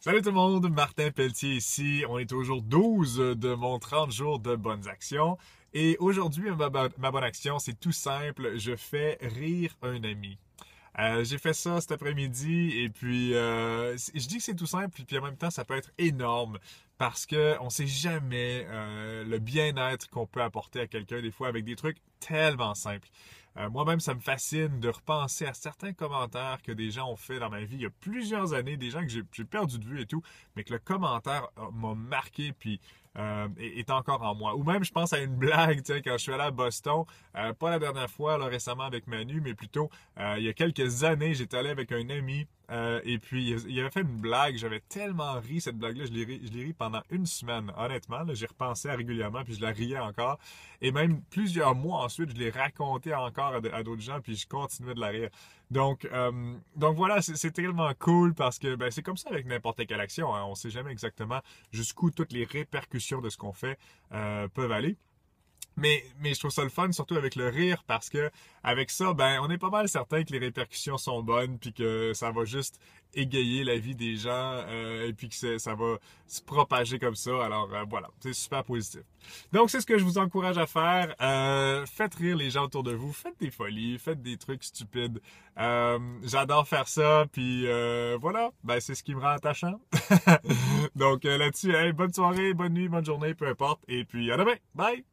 Salut tout le monde, Martin Pelletier ici. On est au jour 12 de mon 30 jours de bonnes actions. Et aujourd'hui, ma, bonne action, c'est tout simple, je fais rire un ami. Euh, j'ai fait ça cet après-midi et puis euh, je dis que c'est tout simple puis en même temps ça peut être énorme parce que on sait jamais euh, le bien-être qu'on peut apporter à quelqu'un des fois avec des trucs tellement simples. Euh, moi-même, ça me fascine de repenser à certains commentaires que des gens ont fait dans ma vie il y a plusieurs années, des gens que j'ai perdu de vue et tout, mais que le commentaire euh, m'a marqué puis euh, est, encore en moi. Ou même, je pense à une blague, tu sais, quand je suis allé à Boston, pas la dernière fois, récemment avec Manu, mais plutôt il y a quelques années, j'étais allé avec un ami euh, et puis, il avait fait une blague. J'avais tellement ri, cette blague-là. Je l'ai ri, pendant une semaine. Honnêtement, j'y repensais régulièrement, puis je la riais encore. Et même plusieurs mois ensuite, je l'ai raconté encore à, d'autres gens, puis je continuais de la rire. Donc, euh, donc voilà, c'est, tellement cool parce que ben, c'est comme ça avec n'importe quelle action. Hein. On ne sait jamais exactement jusqu'où toutes les répercussions de ce qu'on fait euh, peuvent aller. Mais, je trouve ça le fun, surtout avec le rire, parce que avec ça, ben, on est pas mal certain que les répercussions sont bonnes, puis que ça va juste égayer la vie des gens, euh, et puis que ça va se propager comme ça. Alors euh, voilà, c'est super positif. Donc c'est ce que je vous encourage à faire. Euh, faites rire les gens autour de vous, faites des folies, faites des trucs stupides. J'adore faire ça, puis voilà, ben, c'est ce qui me rend attachant. Donc là-dessus, bonne soirée, bonne nuit, bonne journée, peu importe, et puis à demain. Bye!